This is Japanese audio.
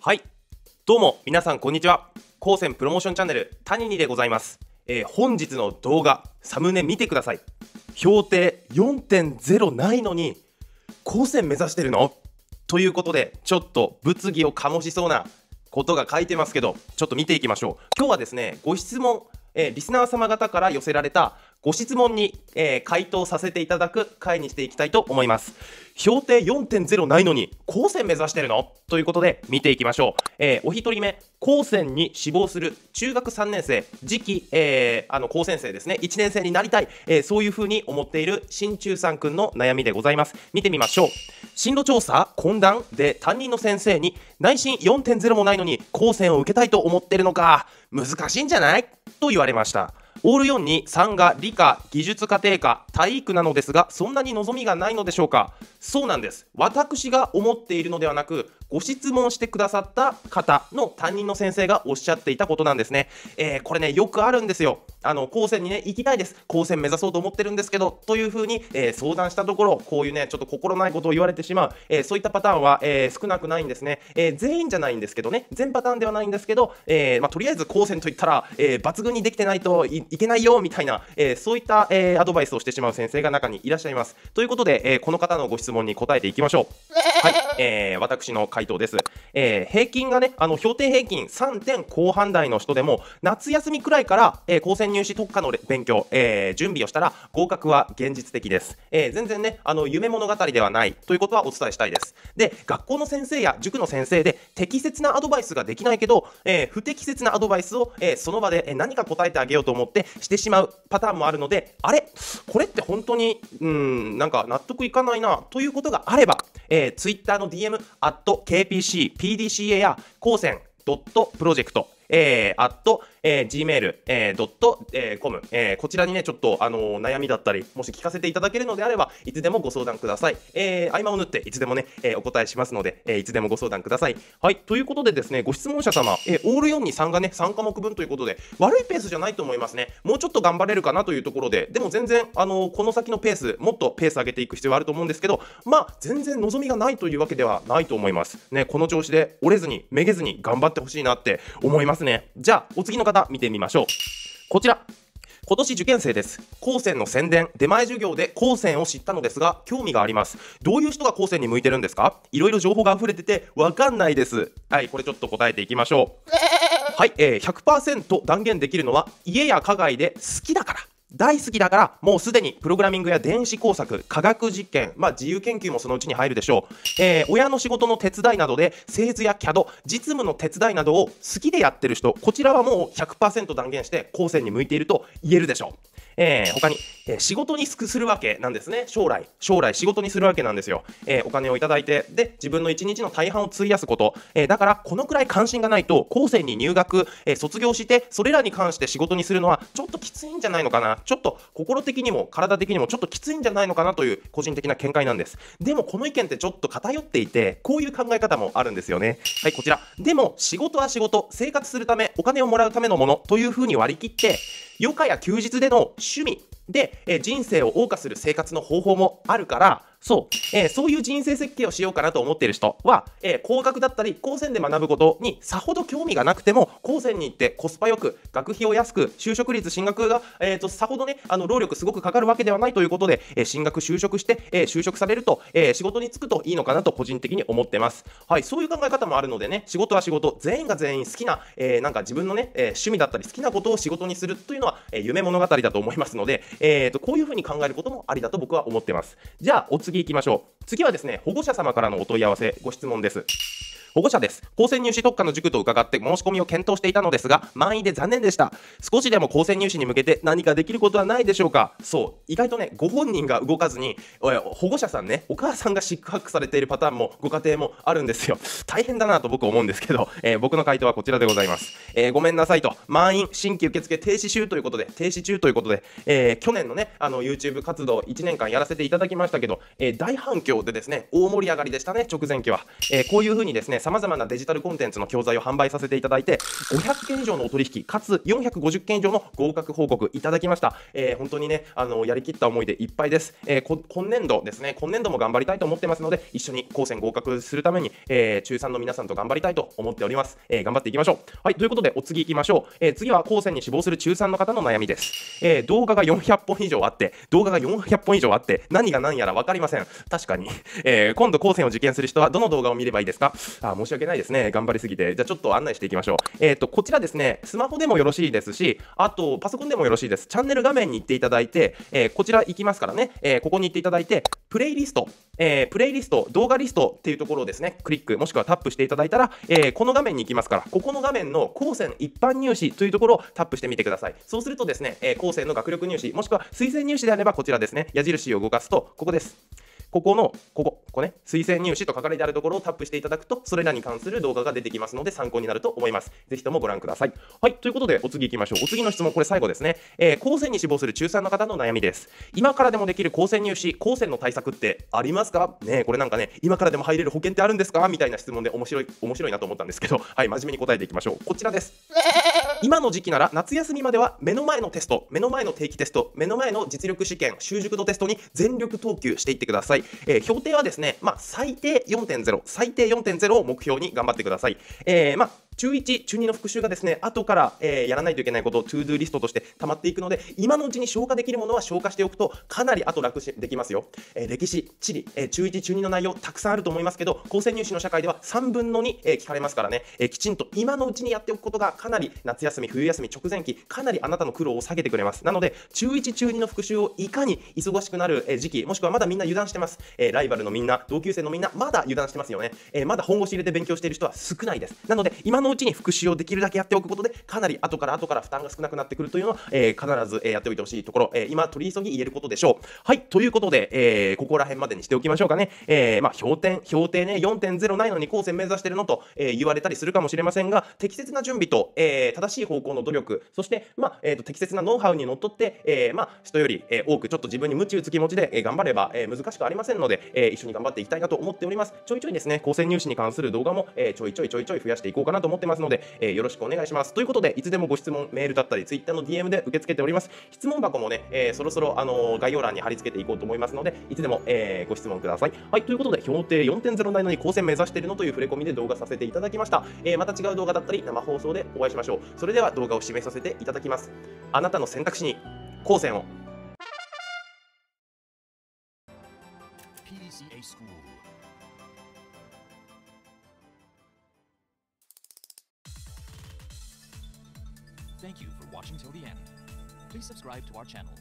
はい。どうも、皆さん、こんにちは。高専プロモーションチャンネル、谷にでございます。えー、本日の動画、サムネ見てください。評定4.0ないのに、高専目指してるのということで、ちょっと物議を醸しそうなことが書いてますけど、ちょっと見ていきましょう。今日はですね、ご質問、えー、リスナー様方から寄せられたご質問に、えー、回答させていただく回にしていきたいと思います。評定4.0ないのに、高専目指してるのということで見ていきましょう。えー、お一人目、高専に志望する中学3年生、次期、えー、あの、高専生ですね、1年生になりたい、えー、そういうふうに思っている新中さんくんの悩みでございます。見てみましょう。進路調査、懇談で担任の先生に、内心4.0もないのに、高専を受けたいと思ってるのか、難しいんじゃないと言われました。オール4に3が理科、技術家庭科、体育なのですが、そんなに望みがないのでしょうかそうなんです。私が思っているのではなく、ご質問してくださった方の担任の先生がおっしゃっていたことなんですね。えー、これね、よくあるんですよ。あの、高専にね、行きたいです。高専目指そうと思ってるんですけど、というふうに、えー、相談したところ、こういうね、ちょっと心ないことを言われてしまう、えー、そういったパターンは、え少なくないんですね。え全員じゃないんですけどね、全パターンではないんですけど、えまあ、とりあえず高専といったら、え抜群にできてないといいけないよみたいな、えー、そういった、えー、アドバイスをしてしまう先生が中にいらっしゃいます。ということで、えー、この方のご質問に答えていきましょう。はい、えー、私の回答です。えー、平均がね、あの、評定平均3点後半台の人でも、夏休みくらいから、えー、高専入試特化の勉強、えー、準備をしたら、合格は現実的です。えー、全然ね、あの、夢物語ではないということはお伝えしたいです。で、学校の先生や塾の先生で適切なアドバイスができないけど、えー、不適切なアドバイスを、えー、その場で何か答えてあげようと思ってしてしまうパターンもあるので、あれこれって本当に、うん、なんか納得いかないな、ということがあれば、えー、Twitter の DM、at kpcpdca や高専トプロジェクトえー、at、えー、g m a i l ドット、えーえーえー、こちらにね、ちょっと、あのー、悩みだったり、もし聞かせていただけるのであれば、いつでもご相談ください。えー、合間を縫って、いつでもね、えー、お答えしますので、えー、いつでもご相談ください。はい、ということでですね、ご質問者様、えー、オール4に3がね、3科目分ということで、悪いペースじゃないと思いますね。もうちょっと頑張れるかなというところで、でも全然、あのー、この先のペース、もっとペース上げていく必要あると思うんですけど、まあ、全然望みがないというわけではないと思います。ね、この調子で折れずに、めげずに頑張ってほしいなって思います。ますね。じゃあ、お次の方見てみましょう。こちら。今年受験生です。高専の宣伝、出前授業で高専を知ったのですが、興味があります。どういう人が高専に向いてるんですかいろいろ情報が溢れてて、わかんないです。はい、これちょっと答えていきましょう。はい、えー、100%断言できるのは、家や家外で好きだから。大好きだから、もうすでにプログラミングや電子工作、科学実験、まあ自由研究もそのうちに入るでしょう。えー、親の仕事の手伝いなどで、製図や CAD、実務の手伝いなどを好きでやってる人、こちらはもう100%断言して、後世に向いていると言えるでしょう。えー、他に、えー、仕事にするわけなんですね。将来、将来仕事にするわけなんですよ。えー、お金をいただいて、で、自分の一日の大半を費やすこと。えー、だから、このくらい関心がないと、後世に入学、えー、卒業して、それらに関して仕事にするのは、ちょっときついんじゃないのかな。ちょっと心的にも体的にもちょっときついんじゃないのかなという個人的な見解なんです。でも、この意見ってちょっと偏っていて、こういう考え方もあるんですよね。はい、こちら。でも、仕事は仕事、生活するため、お金をもらうためのものというふうに割り切って、余暇や休日での趣味で、え人生を謳歌する生活の方法もあるから、そう、えー、そういう人生設計をしようかなと思っている人は、えー、工学だったり、高専で学ぶことにさほど興味がなくても、高専に行ってコスパよく、学費を安く、就職率、進学が、えーと、さほどね、あの労力すごくかかるわけではないということで、えー、進学、就職して、え就職されると、え仕事に就くといいのかなと個人的に思ってます。はい、そういう考え方もあるのでね、仕事は仕事、全員が全員好きな、えなんか自分のね、え趣味だったり好きなことを仕事にするというのは、え夢物語だと思いますので、えーと、こういうふうに考えることもありだと僕は思ってます。じゃあ、お次行きましょう。次はですね、保護者様からのお問い合わせ、ご質問です。保護者です。高専入試特化の塾と伺って申し込みを検討していたのですが、満員で残念でした。少しでも高専入試に向けて何かできることはないでしょうかそう、意外とね、ご本人が動かずに、保護者さんね、お母さんがシックハックされているパターンも、ご家庭もあるんですよ。大変だなと僕思うんですけど、えー、僕の回答はこちらでございます。えー、ごめんなさいと、満員、新規受付停止中ということで、停止中ということで、えー、去年のね、あの、YouTube 活動1年間やらせていただきましたけど、え大反響でですね、大盛り上がりでしたね、直前期は。えこういうふうにですね、さまざまなデジタルコンテンツの教材を販売させていただいて、500件以上のお取引、かつ450件以上の合格報告いただきました。えー、本当にね、あの、やりきった思いでいっぱいです。えー、今年度ですね、今年度も頑張りたいと思ってますので、一緒に高専合格するために、えー、中3の皆さんと頑張りたいと思っております。えー、頑張っていきましょう。はい、ということで、お次行きましょう。えー、次は高専に志望する中3の方の悩みです。えー、動画が400本以上あって、動画が400本以上あって、何が何やら分かりません。確かに。えー、今度高専を受験する人は、どの動画を見ればいいですかあ申し訳ないですね。頑張りすぎて。じゃあちょっと案内していきましょう。えっ、ー、と、こちらですね、スマホでもよろしいですし、あと、パソコンでもよろしいです。チャンネル画面に行っていただいて、えー、こちら行きますからね、えー、ここに行っていただいて、プレイリスト、えー、プレイリスト、動画リストっていうところをですね、クリック、もしくはタップしていただいたら、えー、この画面に行きますから、ここの画面の高専一般入試というところをタップしてみてください。そうするとですね、えー、高専の学力入試、もしくは推薦入試であればこちらですね、矢印を動かすと、ここです。ここの、ここ、ここね、推薦入試と書かれてあるところをタップしていただくと、それらに関する動画が出てきますので、参考になると思います。ぜひともご覧ください。はい、ということで、お次行きましょう。お次の質問、これ最後ですね。えー、高専に志望する中3の方の悩みです。今からでもできる高専入試、高専の対策ってありますかねこれなんかね、今からでも入れる保険ってあるんですかみたいな質問で面白い、面白いなと思ったんですけど、はい、真面目に答えていきましょう。こちらです。今の時期なら夏休みまでは目の前のテスト、目の前の定期テスト、目の前の実力試験、習熟度テストに全力投球していってください。えー、評定はですね、まあ、最低4.0、最低4.0を目標に頑張ってください。えー、まあ中1、中2の復習がですね、後から、えー、やらないといけないこと、トゥードゥーリストとして溜まっていくので、今のうちに消化できるものは消化しておくと、かなり後楽しできますよ。えー、歴史、地理、えー、中1、中2の内容、たくさんあると思いますけど、高専入試の社会では3分の2、え聞かれますからね、えきちんと今のうちにやっておくことが、かなり夏休み、冬休み直前期、かなりあなたの苦労を下げてくれます。なので、中1、中2の復習をいかに忙しくなる、時期、もしくはまだみんな油断してます。えライバルのみんな、同級生のみんな、まだ油断してますよね。えまだ本腰入れて勉強している人は少ないです。なので、今ののうちに復習をできるだけやっておくことで、かなり後から後から負担が少なくなってくるというのは、えー、必ず、えやっておいてほしいところ、え今取り急ぎ言えることでしょう。はい、ということで、えー、ここら辺までにしておきましょうかね。えまあ、評点、評定ね、4.0ないのに高専目指してるのと、え言われたりするかもしれませんが、適切な準備と、え正しい方向の努力、そして、まあ、えーと、適切なノウハウにのっとって、えまあ、人より、え多くちょっと自分に鞭打つ気持ちで、え頑張れば、え難しくありませんので、え一緒に頑張っていきたいなと思っております。ちょいちょいですね、高専入試に関する動画も、えちょいちょいちょいちょい増やしていこうかなと思ってってますので、えー、よろしくお願いします。ということで、いつでもご質問、メールだったり、Twitter の DM で受け付けております。質問箱もね、えー、そろそろ、あの概要欄に貼り付けていこうと思いますので、いつでも、えー、ご質問ください。はい、ということで、評定4.0 7のに高専目指してるのという触れ込みで動画させていただきました。えー、また違う動画だったり、生放送でお会いしましょう。それでは動画を締めさせていただきます。あなたの選択肢に、高専を。Thank you for watching till the end. Please subscribe to our channel.